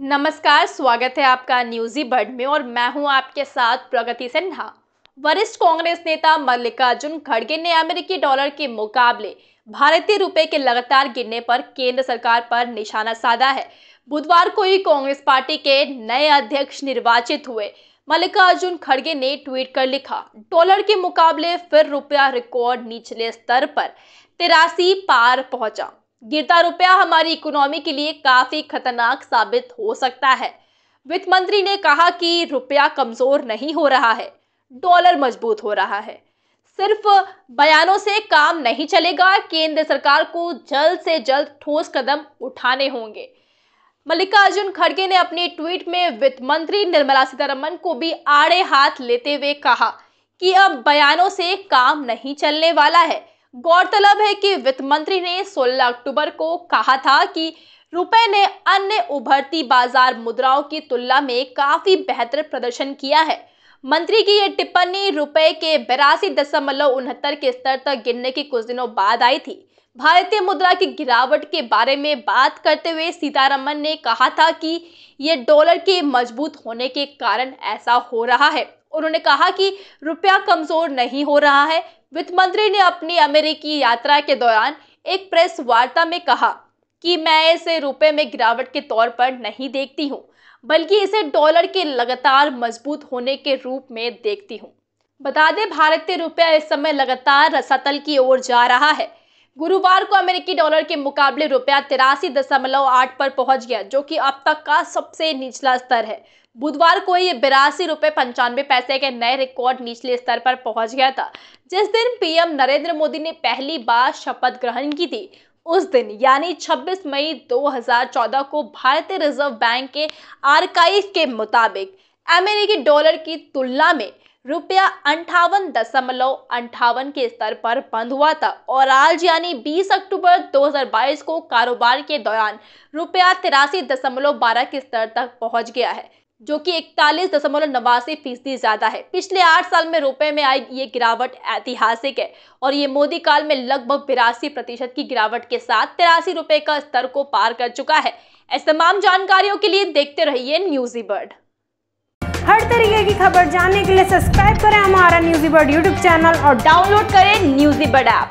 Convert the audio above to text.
नमस्कार स्वागत है आपका न्यूजी बर्ड में और मैं हूं आपके साथ प्रगति सिन्हा वरिष्ठ कांग्रेस नेता मल्लिकार्जुन खड़गे ने अमेरिकी डॉलर के मुकाबले भारतीय रुपए के लगातार गिरने पर केंद्र सरकार पर निशाना साधा है बुधवार को ही कांग्रेस पार्टी के नए अध्यक्ष निर्वाचित हुए मल्लिकार्जुन खड़गे ने ट्वीट कर लिखा डॉलर के मुकाबले फिर रुपया रिकॉर्ड निचले स्तर पर तिरासी पार पहुंचा गिरता रुपया हमारी इकोनॉमी के लिए काफी खतरनाक साबित हो सकता है वित्त मंत्री ने कहा कि रुपया कमजोर नहीं हो रहा है डॉलर मजबूत हो रहा है सिर्फ बयानों से काम नहीं चलेगा केंद्र सरकार को जल्द से जल्द ठोस कदम उठाने होंगे मल्लिकार्जुन खड़गे ने अपने ट्वीट में वित्त मंत्री निर्मला सीतारमन को भी आड़े हाथ लेते हुए कहा कि अब बयानों से काम नहीं चलने वाला है गौरतलब है कि वित्त मंत्री ने 16 अक्टूबर को कहा था कि रुपए ने अन्य उभरती बाजार मुद्राओं की तुलना में काफी बेहतर प्रदर्शन किया है मंत्री की यह टिप्पणी रुपए के बिरासी दशमलव उनहत्तर के स्तर तक गिरने के कुछ दिनों बाद आई थी भारतीय मुद्रा की गिरावट के बारे में बात करते हुए सीतारमन ने कहा था कि ये डॉलर के मजबूत होने के कारण ऐसा हो रहा है उन्होंने कहा कि रुपया कमजोर नहीं हो रहा है वित्त मंत्री ने अपनी अमेरिकी यात्रा के दौरान एक प्रेस वार्ता में कहा कि मैं इसे रुपए में गिरावट के तौर पर नहीं देखती हूँ बल्कि इसे डॉलर के लगातार मजबूत होने के रूप में देखती हूँ बता दें भारतीय रुपया इस समय लगातार रसातल की ओर जा रहा है गुरुवार को अमेरिकी डॉलर के मुकाबले रुपया तिरासी दशमलव आठ पर पहुंच गया जो कि अब तक का सबसे निचला स्तर है बुधवार को ये बिरासी रुपये पंचानवे पैसे के नए रिकॉर्ड निचले स्तर पर पहुंच गया था जिस दिन पीएम नरेंद्र मोदी ने पहली बार शपथ ग्रहण की थी उस दिन यानी 26 मई 2014 को भारतीय रिजर्व बैंक के आरकाइ के मुताबिक अमेरिकी डॉलर की तुलना में रुपया अंठावन दशमलव अंठावन के स्तर पर बंद हुआ था और आज यानी 20 अक्टूबर 2022 को कारोबार के दौरान रुपया तिरासी दशमलव बारह के स्तर तक पहुंच गया है जो कि इकतालीस दशमलव नवासी फीसदी ज़्यादा है पिछले आठ साल में रुपए में आई ये गिरावट ऐतिहासिक है और ये मोदी काल में लगभग बिरासी प्रतिशत की गिरावट के साथ तिरासी रुपए का स्तर को पार कर चुका है ऐसे तमाम जानकारियों के लिए देखते रहिए न्यूजी बर्ड हर तरीके की खबर जानने के लिए सब्सक्राइब करें हमारा न्यूज़ी बर्ड यूट्यूब चैनल और डाउनलोड करें न्यूज़ी बर्ड ऐप